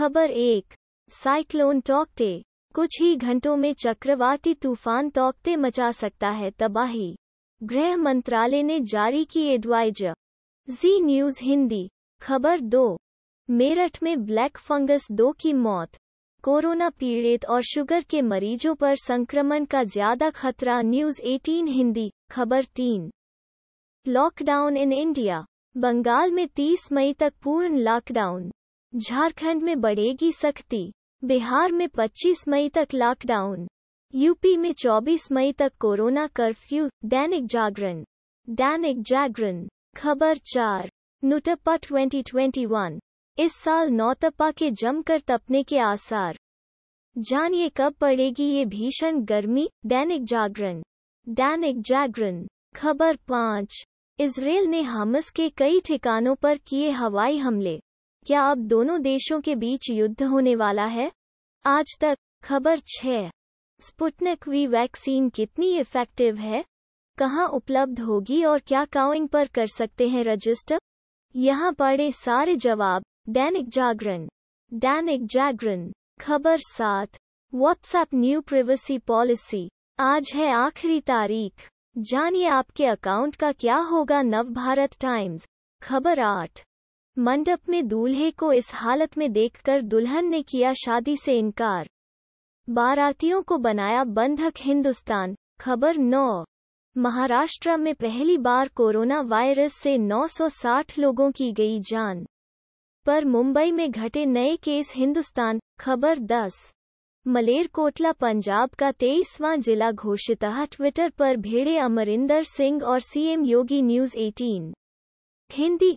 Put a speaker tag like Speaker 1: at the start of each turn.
Speaker 1: खबर एक साइक्लोन टॉकटे कुछ ही घंटों में चक्रवाती तूफान तोकते मचा सकता है तबाही गृह मंत्रालय ने जारी की एडवाइज जी न्यूज हिंदी खबर दो मेरठ में ब्लैक फंगस दो की मौत कोरोना पीड़ित और शुगर के मरीजों पर संक्रमण का ज्यादा खतरा न्यूज 18 हिंदी खबर तीन लॉकडाउन इन इंडिया बंगाल में 30 मई तक पूर्ण लॉकडाउन झारखंड में बढ़ेगी सख्ती बिहार में 25 मई तक लॉकडाउन यूपी में 24 मई तक कोरोना कर्फ्यू दैनिक जागरण दैनिक जागरण खबर चार नुटप्पा 2021 इस साल नौतप्पा के जमकर तपने के आसार जानिए कब पड़ेगी ये भीषण गर्मी दैनिक जागरण दैनिक जागरण खबर पाँच इसराइल ने हमस के कई ठिकानों पर किए हवाई हमले क्या अब दोनों देशों के बीच युद्ध होने वाला है आज तक खबर छः स्पुटनिक वी वैक्सीन कितनी इफेक्टिव है कहाँ उपलब्ध होगी और क्या काउंग पर कर सकते हैं रजिस्टर यहाँ पढ़े सारे जवाब दैनिक जागरण दैनिक जागरण खबर सात व्हाट्सएप न्यू प्रिवेसी पॉलिसी आज है आखिरी तारीख जानिए आपके अकाउंट का क्या होगा नव भारत टाइम्स खबर आठ मंडप में दूल्हे को इस हालत में देखकर दुल्हन ने किया शादी से इनकार बारातियों को बनाया बंधक हिंदुस्तान खबर नौ महाराष्ट्र में पहली बार कोरोना वायरस से 960 लोगों की गई जान पर मुंबई में घटे नए केस हिंदुस्तान खबर 10 मलेरकोटला पंजाब का तेईसवां जिला घोषित ट्विटर पर भेड़े अमरिंदर सिंह और सीएम योगी न्यूज 18 हिंदी